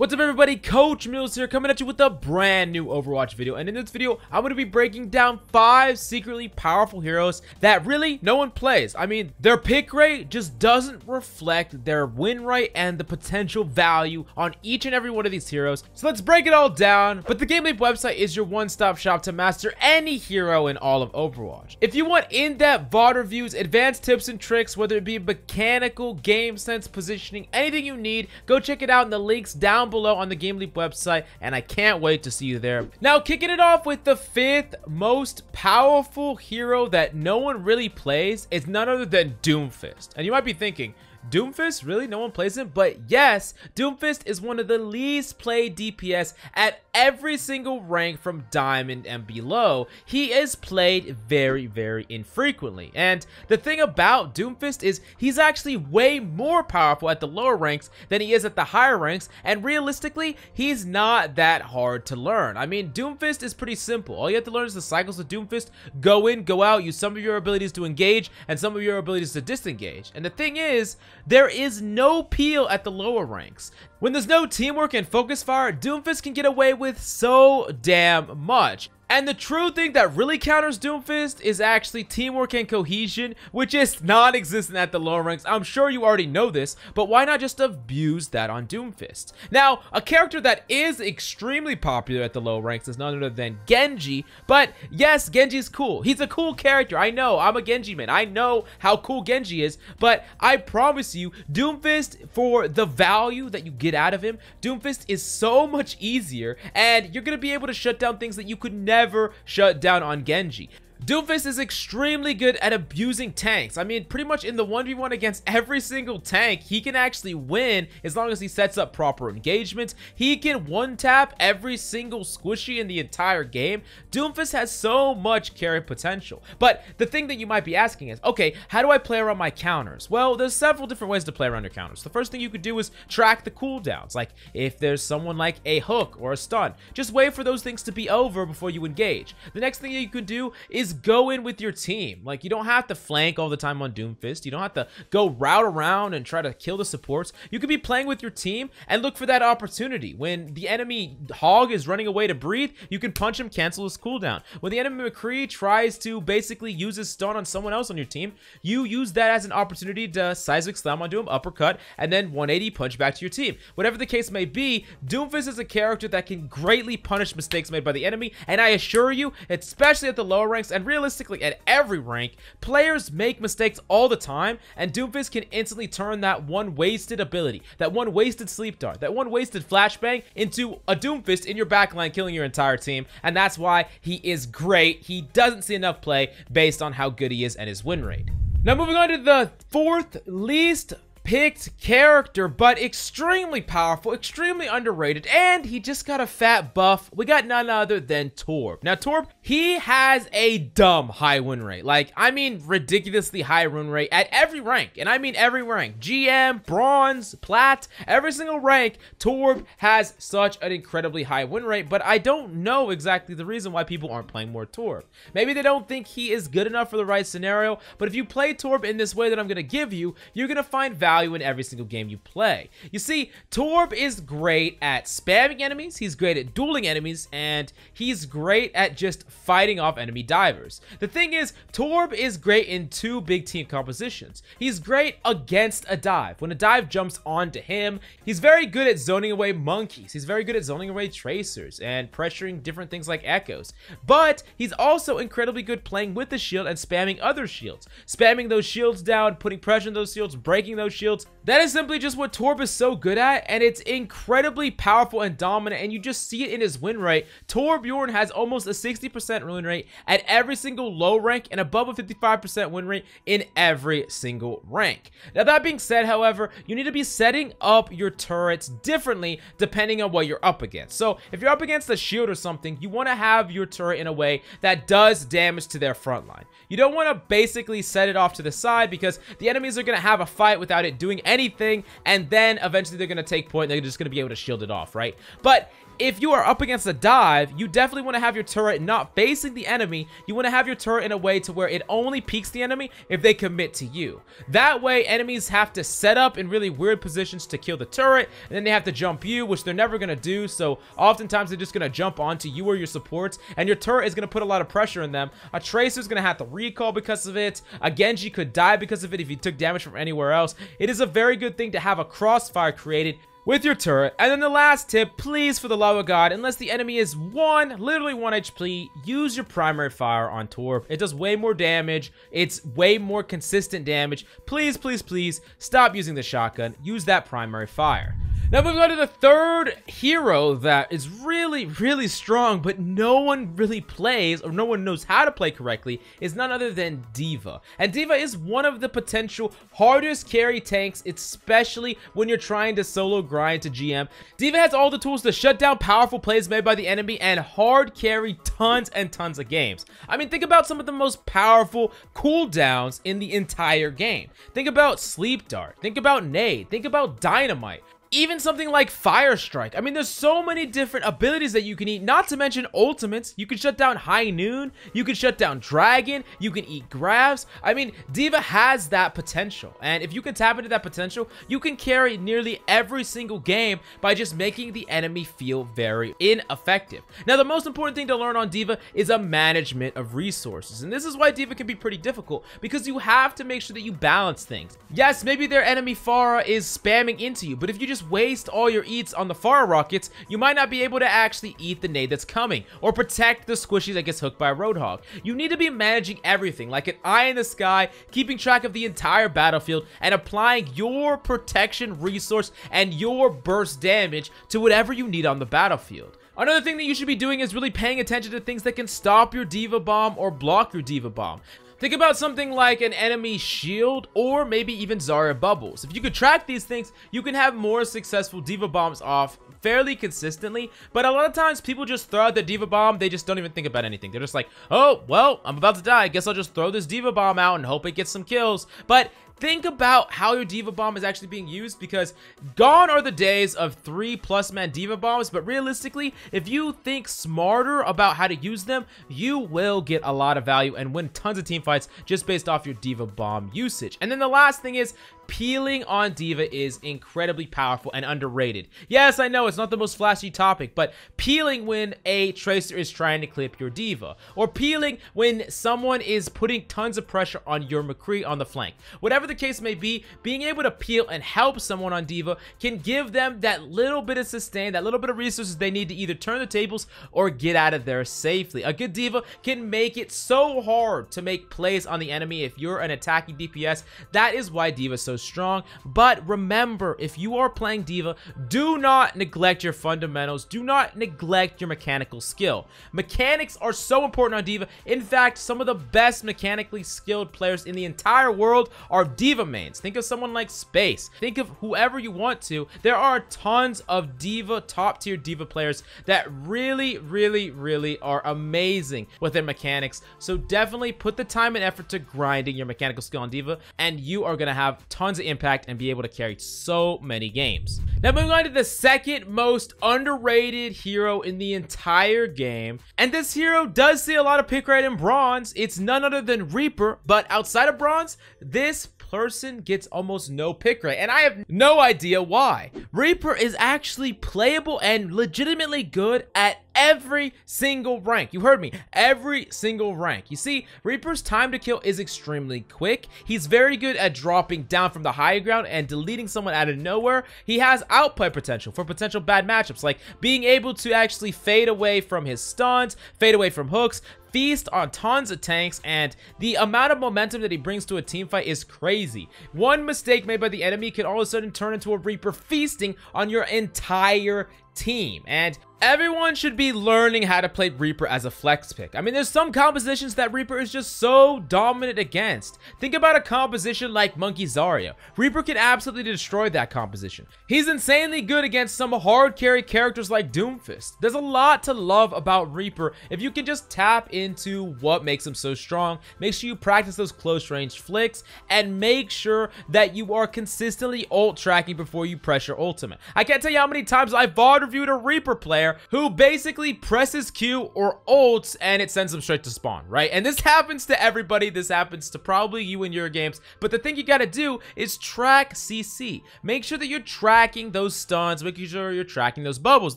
What's up everybody, Coach Mills here coming at you with a brand new Overwatch video and in this video I'm going to be breaking down 5 secretly powerful heroes that really no one plays. I mean their pick rate just doesn't reflect their win rate and the potential value on each and every one of these heroes. So let's break it all down. But the GameLeap website is your one stop shop to master any hero in all of Overwatch. If you want in-depth VOD reviews, advanced tips and tricks whether it be mechanical, game sense, positioning, anything you need, go check it out in the links down below on the Game Leap website, and I can't wait to see you there. Now, kicking it off with the fifth most powerful hero that no one really plays is none other than Doomfist. And you might be thinking, Doomfist, really? No one plays him? But yes, Doomfist is one of the least played DPS at every single rank from Diamond and below. He is played very, very infrequently. And the thing about Doomfist is he's actually way more powerful at the lower ranks than he is at the higher ranks. And realistically, he's not that hard to learn. I mean, Doomfist is pretty simple. All you have to learn is the cycles of Doomfist. Go in, go out, use some of your abilities to engage and some of your abilities to disengage. And the thing is, there is no peel at the lower ranks. When there's no teamwork and focus fire, Doomfist can get away with so damn much. And the true thing that really counters Doomfist is actually teamwork and cohesion, which is non-existent at the lower ranks. I'm sure you already know this, but why not just abuse that on Doomfist? Now, a character that is extremely popular at the lower ranks is none other than Genji, but yes, Genji's cool. He's a cool character. I know. I'm a Genji man. I know how cool Genji is, but I promise you, Doomfist, for the value that you get out of him, Doomfist is so much easier, and you're going to be able to shut down things that you could never ever shut down on Genji. Doomfist is extremely good at abusing tanks. I mean, pretty much in the 1v1 against every single tank, he can actually win as long as he sets up proper engagements. He can one-tap every single squishy in the entire game. Doomfist has so much carry potential. But the thing that you might be asking is, okay, how do I play around my counters? Well, there's several different ways to play around your counters. The first thing you could do is track the cooldowns. Like, if there's someone like a hook or a stun, just wait for those things to be over before you engage. The next thing you could do is just go in with your team. Like, you don't have to flank all the time on Doomfist. You don't have to go route around and try to kill the supports. You could be playing with your team and look for that opportunity. When the enemy Hog is running away to breathe, you can punch him, cancel his cooldown. When the enemy McCree tries to basically use his stun on someone else on your team, you use that as an opportunity to seismic slam onto him, uppercut, and then 180 punch back to your team. Whatever the case may be, Doomfist is a character that can greatly punish mistakes made by the enemy, and I assure you, especially at the lower ranks and and realistically at every rank, players make mistakes all the time, and Doomfist can instantly turn that one wasted ability, that one wasted sleep dart, that one wasted flashbang into a Doomfist in your backline, killing your entire team, and that's why he is great. He doesn't see enough play based on how good he is and his win rate. Now moving on to the fourth least picked character, but extremely powerful, extremely underrated, and he just got a fat buff. We got none other than Torb. Now, Torb, he has a dumb high win rate. Like, I mean ridiculously high win rate at every rank, and I mean every rank. GM, Bronze, Plat, every single rank, Torb has such an incredibly high win rate, but I don't know exactly the reason why people aren't playing more Torb. Maybe they don't think he is good enough for the right scenario, but if you play Torb in this way that I'm going to give you, you're going to find value value in every single game you play. You see, Torb is great at spamming enemies, he's great at dueling enemies, and he's great at just fighting off enemy divers. The thing is, Torb is great in two big team compositions. He's great against a dive. When a dive jumps onto him, he's very good at zoning away monkeys, he's very good at zoning away tracers, and pressuring different things like echoes. But he's also incredibly good playing with the shield and spamming other shields. Spamming those shields down, putting pressure on those shields, breaking those shields, shields. That is simply just what Torb is so good at, and it's incredibly powerful and dominant, and you just see it in his win rate. Torbjorn has almost a 60% win rate at every single low rank and above a 55% win rate in every single rank. Now, that being said, however, you need to be setting up your turrets differently depending on what you're up against. So, if you're up against a shield or something, you want to have your turret in a way that does damage to their front line. You don't want to basically set it off to the side because the enemies are going to have a fight without it doing anything, and then eventually they're going to take point. They're just going to be able to shield it off, right? But if you are up against a dive, you definitely want to have your turret not facing the enemy. You want to have your turret in a way to where it only peaks the enemy if they commit to you. That way, enemies have to set up in really weird positions to kill the turret, and then they have to jump you, which they're never going to do. So oftentimes, they're just going to jump onto you or your supports, and your turret is going to put a lot of pressure on them. A Tracer's going to have to recall because of it. A Genji could die because of it if he took damage from anywhere else. It is a very good thing to have a crossfire created with your turret. And then the last tip, please, for the love of God, unless the enemy is one, literally one HP, use your primary fire on Torb. It does way more damage. It's way more consistent damage. Please, please, please stop using the shotgun. Use that primary fire. Now moving on to the third hero that is really, really strong, but no one really plays or no one knows how to play correctly is none other than Diva. And Diva is one of the potential hardest carry tanks, especially when you're trying to solo grind to GM. Diva has all the tools to shut down powerful plays made by the enemy and hard carry tons and tons of games. I mean, think about some of the most powerful cooldowns in the entire game. Think about Sleep Dart. Think about Nade. Think about Dynamite even something like Fire Strike. I mean, there's so many different abilities that you can eat, not to mention ultimates. You can shut down High Noon, you can shut down Dragon, you can eat Graves. I mean, Diva has that potential, and if you can tap into that potential, you can carry nearly every single game by just making the enemy feel very ineffective. Now, the most important thing to learn on Diva is a management of resources, and this is why Diva can be pretty difficult, because you have to make sure that you balance things. Yes, maybe their enemy Farah is spamming into you, but if you just just waste all your eats on the fire rockets, you might not be able to actually eat the nade that's coming, or protect the squishy that gets hooked by Roadhog. You need to be managing everything, like an eye in the sky, keeping track of the entire battlefield, and applying your protection resource and your burst damage to whatever you need on the battlefield. Another thing that you should be doing is really paying attention to things that can stop your diva bomb or block your diva bomb. Think about something like an enemy shield or maybe even Zara bubbles. If you could track these things, you can have more successful diva bombs off fairly consistently, but a lot of times people just throw out the diva bomb, they just don't even think about anything. They're just like, oh, well, I'm about to die, I guess I'll just throw this diva bomb out and hope it gets some kills. But think about how your diva bomb is actually being used because gone are the days of three plus man diva bombs but realistically if you think smarter about how to use them you will get a lot of value and win tons of team fights just based off your diva bomb usage and then the last thing is Peeling on Diva is incredibly powerful and underrated. Yes, I know it's not the most flashy topic, but peeling when a Tracer is trying to clip your Diva, or peeling when someone is putting tons of pressure on your McCree on the flank. Whatever the case may be, being able to peel and help someone on Diva can give them that little bit of sustain, that little bit of resources they need to either turn the tables or get out of there safely. A good Diva can make it so hard to make plays on the enemy if you're an attacking DPS. That is why Diva is so strong. But remember, if you are playing Diva, do not neglect your fundamentals. Do not neglect your mechanical skill. Mechanics are so important on Diva. In fact, some of the best mechanically skilled players in the entire world are Diva mains. Think of someone like Space. Think of whoever you want to. There are tons of Diva, top tier Diva players that really, really, really are amazing with their mechanics. So definitely put the time and effort to grinding your mechanical skill on Diva, and you are going to have tons tons of impact and be able to carry so many games. Now moving on to the second most underrated hero in the entire game. And this hero does see a lot of pick right in bronze. It's none other than Reaper, but outside of bronze, this person gets almost no pick rate, and I have no idea why. Reaper is actually playable and legitimately good at every single rank. You heard me, every single rank. You see, Reaper's time to kill is extremely quick. He's very good at dropping down from the higher ground and deleting someone out of nowhere. He has outplay potential for potential bad matchups, like being able to actually fade away from his stuns, fade away from hooks, feast on tons of tanks, and the amount of momentum that he brings to a team fight is crazy. One mistake made by the enemy can all of a sudden turn into a Reaper feasting on your entire team. And Everyone should be learning how to play Reaper as a flex pick. I mean, there's some compositions that Reaper is just so dominant against. Think about a composition like Monkey Zarya. Reaper can absolutely destroy that composition. He's insanely good against some hard carry characters like Doomfist. There's a lot to love about Reaper if you can just tap into what makes him so strong. Make sure you practice those close range flicks and make sure that you are consistently ult tracking before you pressure ultimate. I can't tell you how many times I've bought reviewed a Reaper player who basically presses Q or ults and it sends them straight to spawn, right? And this happens to everybody. This happens to probably you in your games. But the thing you gotta do is track CC. Make sure that you're tracking those stuns, making sure you're tracking those bubbles,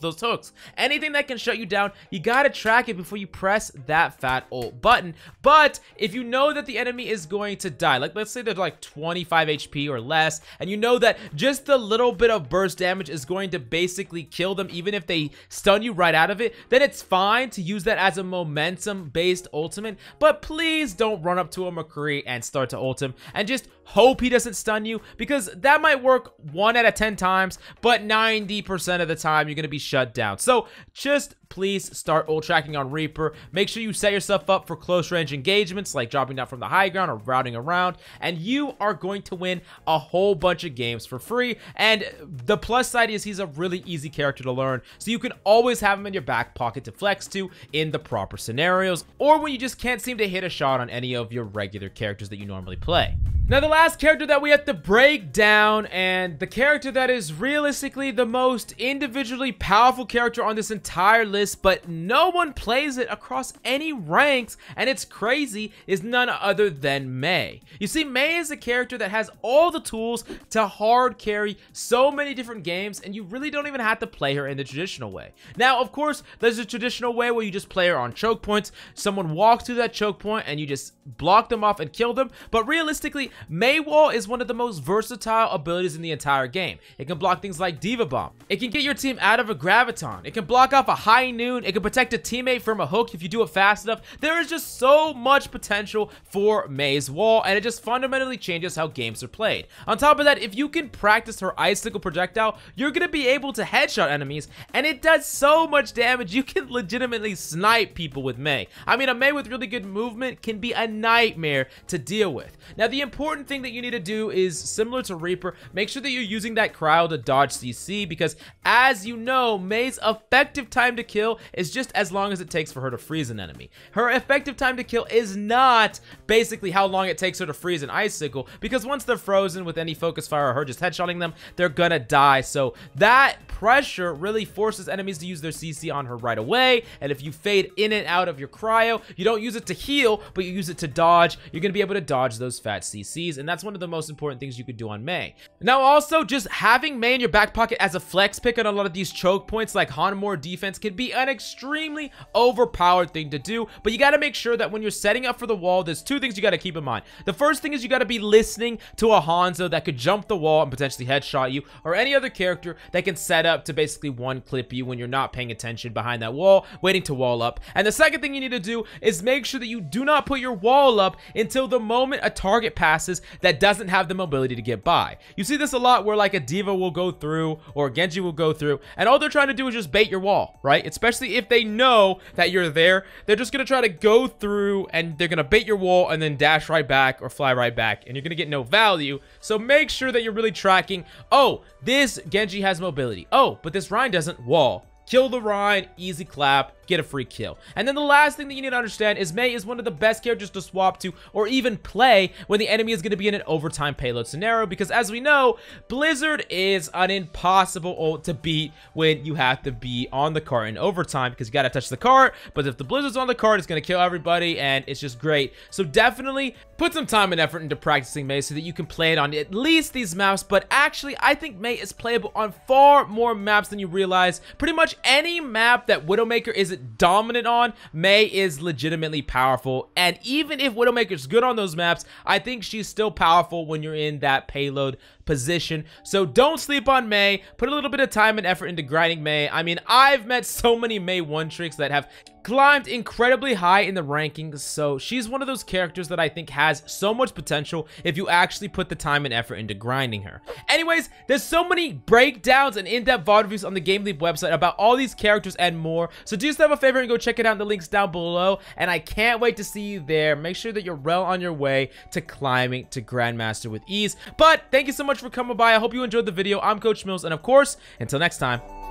those hooks. Anything that can shut you down, you gotta track it before you press that fat ult button. But if you know that the enemy is going to die, like let's say they're like 25 HP or less, and you know that just a little bit of burst damage is going to basically kill kill them even if they stun you right out of it, then it's fine to use that as a momentum-based ultimate, but please don't run up to a McCree and start to ult him, and just hope he doesn't stun you, because that might work 1 out of 10 times, but 90% of the time you're going to be shut down. So just please start ult tracking on Reaper. Make sure you set yourself up for close range engagements like dropping down from the high ground or routing around, and you are going to win a whole bunch of games for free. And the plus side is he's a really easy character to learn, so you can always have him in your back pocket to flex to in the proper scenarios, or when you just can't seem to hit a shot on any of your regular characters that you normally play. Now the last character that we have to break down and the character that is realistically the most individually powerful character on this entire list this, but no one plays it across any ranks, and it's crazy is none other than May. You see, May is a character that has all the tools to hard carry so many different games, and you really don't even have to play her in the traditional way. Now, of course, there's a traditional way where you just play her on choke points, someone walks through that choke point, and you just block them off and kill them, but realistically, wall is one of the most versatile abilities in the entire game. It can block things like Diva Bomb, it can get your team out of a Graviton, it can block off a high high noon. It can protect a teammate from a hook if you do it fast enough. There is just so much potential for May's wall, and it just fundamentally changes how games are played. On top of that, if you can practice her icicle projectile, you're going to be able to headshot enemies, and it does so much damage, you can legitimately snipe people with May. I mean, a May with really good movement can be a nightmare to deal with. Now, the important thing that you need to do is, similar to Reaper, make sure that you're using that crowd to dodge CC, because as you know, May's effective time to kill kill is just as long as it takes for her to freeze an enemy. Her effective time to kill is not basically how long it takes her to freeze an icicle because once they're frozen with any focus fire or her just headshotting them, they're gonna die. So that pressure really forces enemies to use their CC on her right away. And if you fade in and out of your cryo, you don't use it to heal, but you use it to dodge. You're gonna be able to dodge those fat CCs. And that's one of the most important things you could do on May. Now also just having May in your back pocket as a flex pick on a lot of these choke points like Hanamura defense can be be an extremely overpowered thing to do, but you got to make sure that when you're setting up for the wall, there's two things you got to keep in mind. The first thing is you got to be listening to a Hanzo that could jump the wall and potentially headshot you, or any other character that can set up to basically one-clip you when you're not paying attention behind that wall, waiting to wall up. And the second thing you need to do is make sure that you do not put your wall up until the moment a target passes that doesn't have the mobility to get by. You see this a lot where like a diva will go through or Genji will go through and all they're trying to do is just bait your wall, right? It's especially if they know that you're there. They're just going to try to go through and they're going to bait your wall and then dash right back or fly right back and you're going to get no value. So make sure that you're really tracking, oh, this Genji has mobility. Oh, but this Rhine doesn't wall. Kill the Rhine, easy clap, get a free kill. And then the last thing that you need to understand is May is one of the best characters to swap to or even play when the enemy is going to be in an overtime payload scenario because as we know, Blizzard is an impossible ult to beat when you have to be on the cart in overtime because you got to touch the cart, but if the Blizzard's on the cart, it's going to kill everybody and it's just great. So definitely put some time and effort into practicing May so that you can play it on at least these maps, but actually I think May is playable on far more maps than you realize. Pretty much any map that Widowmaker is dominant on, May is legitimately powerful. And even if Widowmaker's good on those maps, I think she's still powerful when you're in that payload position. So don't sleep on May. Put a little bit of time and effort into grinding May. I mean, I've met so many May 1 tricks that have climbed incredibly high in the rankings, so she's one of those characters that I think has so much potential if you actually put the time and effort into grinding her. Anyways, there's so many breakdowns and in-depth VOD reviews on the Game Leap website about all these characters and more, so do yourself a favor and go check it out in the links down below, and I can't wait to see you there. Make sure that you're well on your way to climbing to Grandmaster with ease. But thank you so much for coming by. I hope you enjoyed the video. I'm Coach Mills, and of course, until next time,